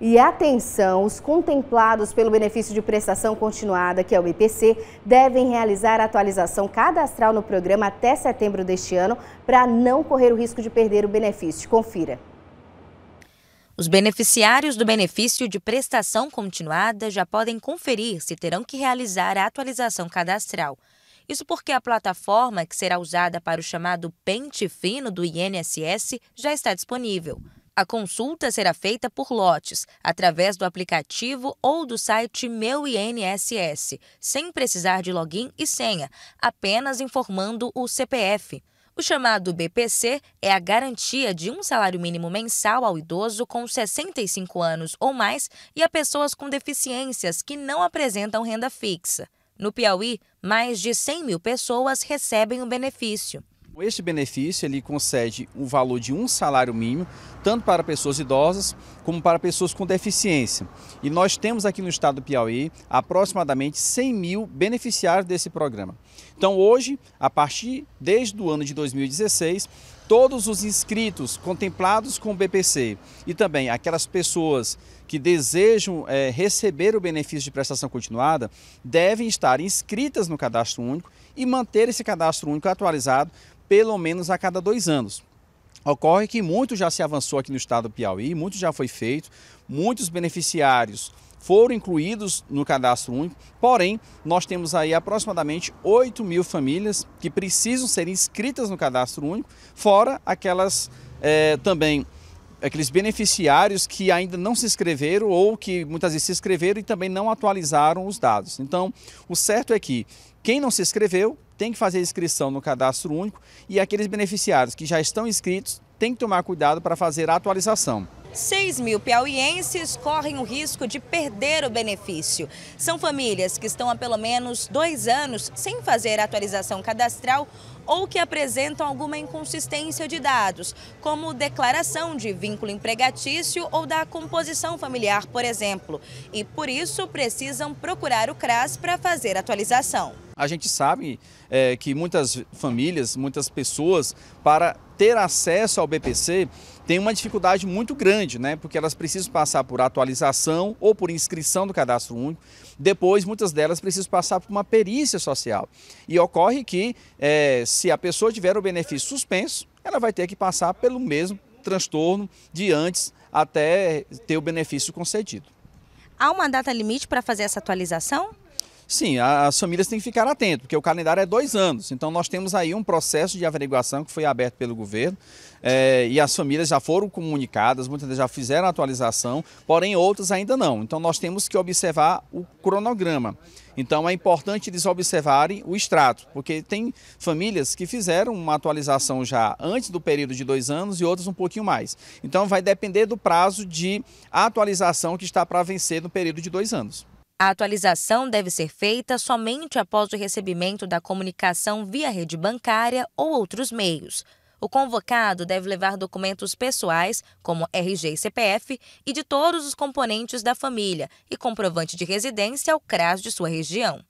E atenção, os contemplados pelo benefício de prestação continuada, que é o IPC, devem realizar a atualização cadastral no programa até setembro deste ano para não correr o risco de perder o benefício. Confira. Os beneficiários do benefício de prestação continuada já podem conferir se terão que realizar a atualização cadastral. Isso porque a plataforma que será usada para o chamado pente fino do INSS já está disponível. A consulta será feita por lotes, através do aplicativo ou do site Meu INSS, sem precisar de login e senha, apenas informando o CPF. O chamado BPC é a garantia de um salário mínimo mensal ao idoso com 65 anos ou mais e a pessoas com deficiências que não apresentam renda fixa. No Piauí, mais de 100 mil pessoas recebem o benefício. Este benefício ele concede um valor de um salário mínimo, tanto para pessoas idosas como para pessoas com deficiência. E nós temos aqui no estado do Piauí aproximadamente 100 mil beneficiários desse programa. Então hoje, a partir desde o ano de 2016, todos os inscritos contemplados com o BPC e também aquelas pessoas que desejam é, receber o benefício de prestação continuada devem estar inscritas no cadastro único e manter esse cadastro único atualizado pelo menos a cada dois anos. Ocorre que muito já se avançou aqui no estado do Piauí, muito já foi feito, muitos beneficiários foram incluídos no cadastro único, porém, nós temos aí aproximadamente 8 mil famílias que precisam ser inscritas no cadastro único, fora aquelas é, também aqueles beneficiários que ainda não se inscreveram ou que muitas vezes se inscreveram e também não atualizaram os dados. Então, o certo é que quem não se inscreveu tem que fazer inscrição no cadastro único e aqueles beneficiários que já estão inscritos têm que tomar cuidado para fazer a atualização. 6 mil piauienses correm o risco de perder o benefício. São famílias que estão há pelo menos dois anos sem fazer a atualização cadastral ou que apresentam alguma inconsistência de dados, como declaração de vínculo empregatício ou da composição familiar, por exemplo. E por isso precisam procurar o CRAS para fazer a atualização. A gente sabe é, que muitas famílias, muitas pessoas, para ter acesso ao BPC, tem uma dificuldade muito grande, né? Porque elas precisam passar por atualização ou por inscrição do cadastro único. Depois, muitas delas precisam passar por uma perícia social. E ocorre que, é, se a pessoa tiver o benefício suspenso, ela vai ter que passar pelo mesmo transtorno de antes até ter o benefício concedido. Há uma data limite para fazer essa atualização? Sim, as famílias têm que ficar atentas, porque o calendário é dois anos. Então, nós temos aí um processo de averiguação que foi aberto pelo governo é, e as famílias já foram comunicadas, muitas já fizeram a atualização, porém outras ainda não. Então, nós temos que observar o cronograma. Então, é importante eles observarem o extrato, porque tem famílias que fizeram uma atualização já antes do período de dois anos e outras um pouquinho mais. Então, vai depender do prazo de atualização que está para vencer no período de dois anos. A atualização deve ser feita somente após o recebimento da comunicação via rede bancária ou outros meios. O convocado deve levar documentos pessoais, como RG e CPF, e de todos os componentes da família, e comprovante de residência ao CRAS de sua região.